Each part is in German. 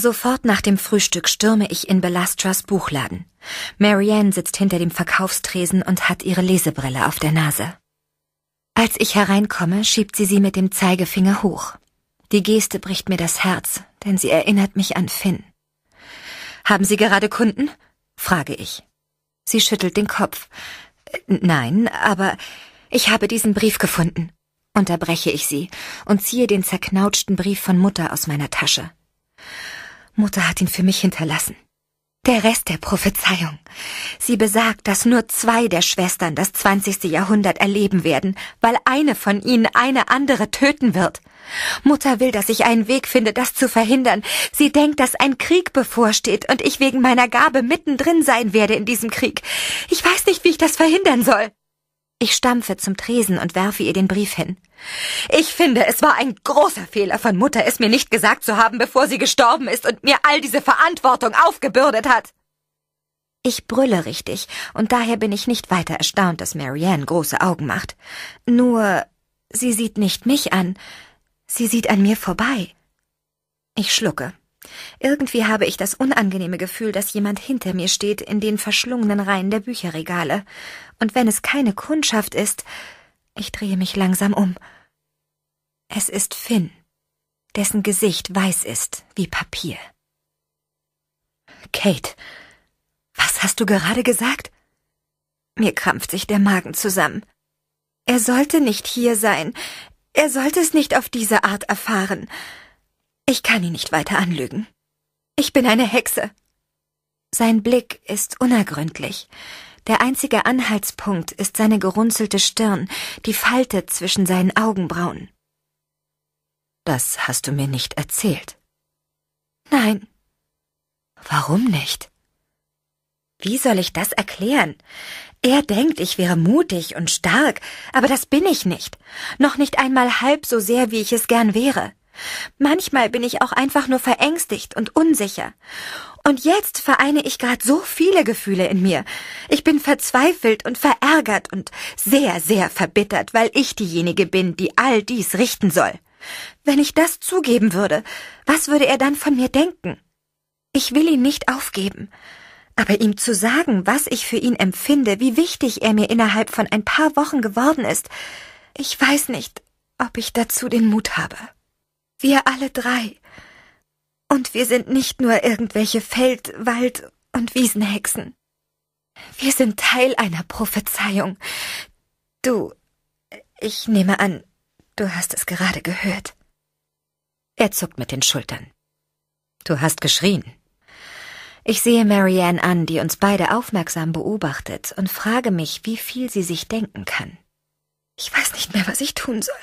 Sofort nach dem Frühstück stürme ich in Belastras Buchladen. Marianne sitzt hinter dem Verkaufstresen und hat ihre Lesebrille auf der Nase. Als ich hereinkomme, schiebt sie sie mit dem Zeigefinger hoch. Die Geste bricht mir das Herz, denn sie erinnert mich an Finn. Haben Sie gerade Kunden? frage ich. Sie schüttelt den Kopf. Nein, aber ich habe diesen Brief gefunden. Unterbreche ich sie und ziehe den zerknautschten Brief von Mutter aus meiner Tasche. Mutter hat ihn für mich hinterlassen. Der Rest der Prophezeiung. Sie besagt, dass nur zwei der Schwestern das 20. Jahrhundert erleben werden, weil eine von ihnen eine andere töten wird. Mutter will, dass ich einen Weg finde, das zu verhindern. Sie denkt, dass ein Krieg bevorsteht und ich wegen meiner Gabe mittendrin sein werde in diesem Krieg. Ich weiß nicht, wie ich das verhindern soll. Ich stampfe zum Tresen und werfe ihr den Brief hin. Ich finde, es war ein großer Fehler von Mutter, es mir nicht gesagt zu haben, bevor sie gestorben ist und mir all diese Verantwortung aufgebürdet hat. Ich brülle richtig, und daher bin ich nicht weiter erstaunt, dass Marianne große Augen macht. Nur, sie sieht nicht mich an, sie sieht an mir vorbei. Ich schlucke. Irgendwie habe ich das unangenehme Gefühl, dass jemand hinter mir steht in den verschlungenen Reihen der Bücherregale. Und wenn es keine Kundschaft ist, ich drehe mich langsam um. Es ist Finn, dessen Gesicht weiß ist wie Papier. Kate, was hast du gerade gesagt? Mir krampft sich der Magen zusammen. Er sollte nicht hier sein. Er sollte es nicht auf diese Art erfahren. Ich kann ihn nicht weiter anlügen. Ich bin eine Hexe. Sein Blick ist unergründlich. Der einzige Anhaltspunkt ist seine gerunzelte Stirn, die Falte zwischen seinen Augenbrauen. Das hast du mir nicht erzählt. Nein. Warum nicht? Wie soll ich das erklären? Er denkt, ich wäre mutig und stark, aber das bin ich nicht. Noch nicht einmal halb so sehr, wie ich es gern wäre. Manchmal bin ich auch einfach nur verängstigt und unsicher. Und jetzt vereine ich gerade so viele Gefühle in mir. Ich bin verzweifelt und verärgert und sehr, sehr verbittert, weil ich diejenige bin, die all dies richten soll. Wenn ich das zugeben würde, was würde er dann von mir denken? Ich will ihn nicht aufgeben. Aber ihm zu sagen, was ich für ihn empfinde, wie wichtig er mir innerhalb von ein paar Wochen geworden ist, ich weiß nicht, ob ich dazu den Mut habe. Wir alle drei. Und wir sind nicht nur irgendwelche Feld-, Wald- und Wiesenhexen. Wir sind Teil einer Prophezeiung. Du, ich nehme an, du hast es gerade gehört. Er zuckt mit den Schultern. Du hast geschrien. Ich sehe Marianne an, die uns beide aufmerksam beobachtet, und frage mich, wie viel sie sich denken kann. Ich weiß nicht mehr, was ich tun soll.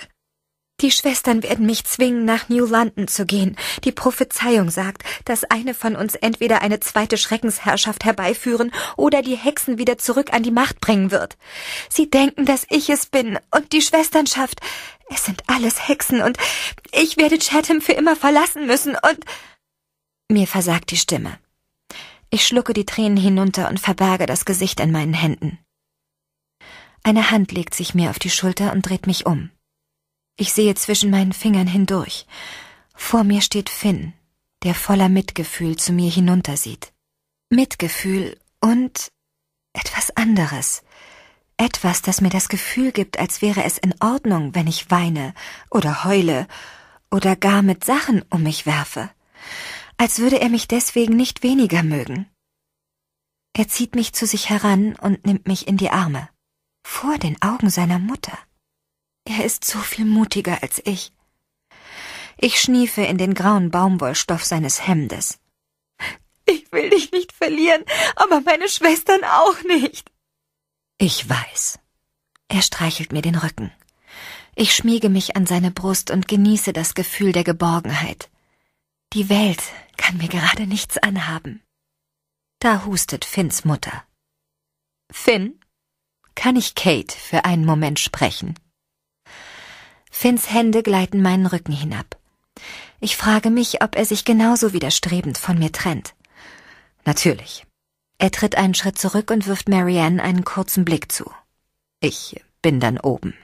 Die Schwestern werden mich zwingen, nach New London zu gehen. Die Prophezeiung sagt, dass eine von uns entweder eine zweite Schreckensherrschaft herbeiführen oder die Hexen wieder zurück an die Macht bringen wird. Sie denken, dass ich es bin und die Schwesternschaft. Es sind alles Hexen und ich werde Chatham für immer verlassen müssen und. Mir versagt die Stimme. Ich schlucke die Tränen hinunter und verberge das Gesicht in meinen Händen. Eine Hand legt sich mir auf die Schulter und dreht mich um. Ich sehe zwischen meinen Fingern hindurch. Vor mir steht Finn, der voller Mitgefühl zu mir hinuntersieht. Mitgefühl und etwas anderes. Etwas, das mir das Gefühl gibt, als wäre es in Ordnung, wenn ich weine oder heule oder gar mit Sachen um mich werfe. Als würde er mich deswegen nicht weniger mögen. Er zieht mich zu sich heran und nimmt mich in die Arme. Vor den Augen seiner Mutter. Er ist so viel mutiger als ich. Ich schniefe in den grauen Baumwollstoff seines Hemdes. Ich will dich nicht verlieren, aber meine Schwestern auch nicht. Ich weiß. Er streichelt mir den Rücken. Ich schmiege mich an seine Brust und genieße das Gefühl der Geborgenheit. Die Welt kann mir gerade nichts anhaben. Da hustet Finns Mutter. Finn, kann ich Kate für einen Moment sprechen? Finns Hände gleiten meinen Rücken hinab. Ich frage mich, ob er sich genauso widerstrebend von mir trennt. Natürlich. Er tritt einen Schritt zurück und wirft Marianne einen kurzen Blick zu. Ich bin dann oben.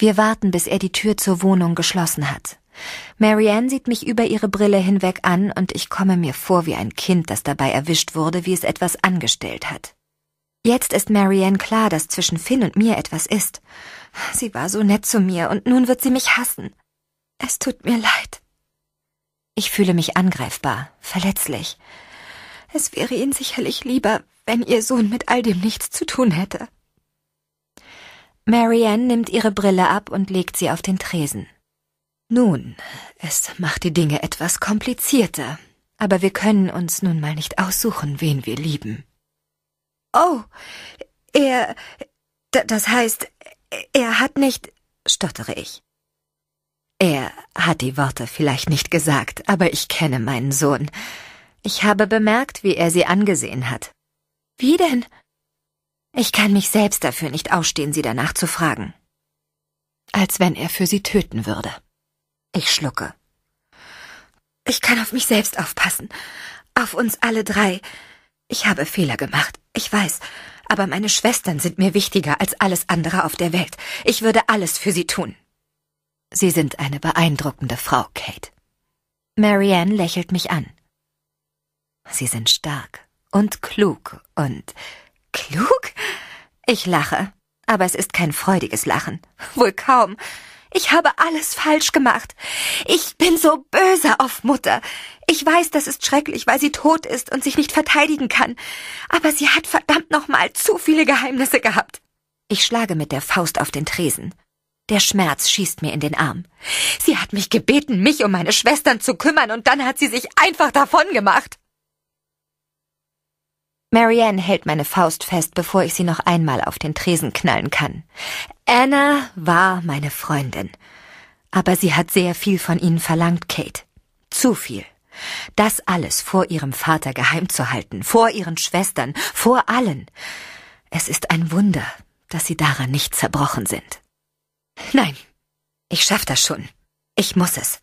Wir warten, bis er die Tür zur Wohnung geschlossen hat. Marianne sieht mich über ihre Brille hinweg an und ich komme mir vor wie ein Kind, das dabei erwischt wurde, wie es etwas angestellt hat. Jetzt ist Marianne klar, dass zwischen Finn und mir etwas ist. Sie war so nett zu mir und nun wird sie mich hassen. Es tut mir leid. Ich fühle mich angreifbar, verletzlich. Es wäre Ihnen sicherlich lieber, wenn Ihr Sohn mit all dem nichts zu tun hätte. Marianne nimmt ihre Brille ab und legt sie auf den Tresen. Nun, es macht die Dinge etwas komplizierter, aber wir können uns nun mal nicht aussuchen, wen wir lieben. Oh, er, das heißt, er hat nicht, stottere ich. Er hat die Worte vielleicht nicht gesagt, aber ich kenne meinen Sohn. Ich habe bemerkt, wie er sie angesehen hat. Wie denn? Ich kann mich selbst dafür nicht ausstehen, sie danach zu fragen. Als wenn er für sie töten würde. Ich schlucke. Ich kann auf mich selbst aufpassen. Auf uns alle drei. Ich habe Fehler gemacht. Ich weiß aber meine Schwestern sind mir wichtiger als alles andere auf der Welt. Ich würde alles für sie tun. Sie sind eine beeindruckende Frau, Kate. Marianne lächelt mich an. Sie sind stark und klug und klug? Ich lache, aber es ist kein freudiges Lachen. Wohl kaum. Ich habe alles falsch gemacht. Ich bin so böse auf Mutter. Ich weiß, das ist schrecklich, weil sie tot ist und sich nicht verteidigen kann. Aber sie hat verdammt nochmal zu viele Geheimnisse gehabt. Ich schlage mit der Faust auf den Tresen. Der Schmerz schießt mir in den Arm. Sie hat mich gebeten, mich um meine Schwestern zu kümmern, und dann hat sie sich einfach davon gemacht. Marianne hält meine Faust fest, bevor ich sie noch einmal auf den Tresen knallen kann. Anna war meine Freundin. Aber sie hat sehr viel von Ihnen verlangt, Kate. Zu viel. Das alles vor ihrem Vater geheim zu halten, vor ihren Schwestern, vor allen. Es ist ein Wunder, dass sie daran nicht zerbrochen sind. Nein, ich schaff das schon. Ich muss es.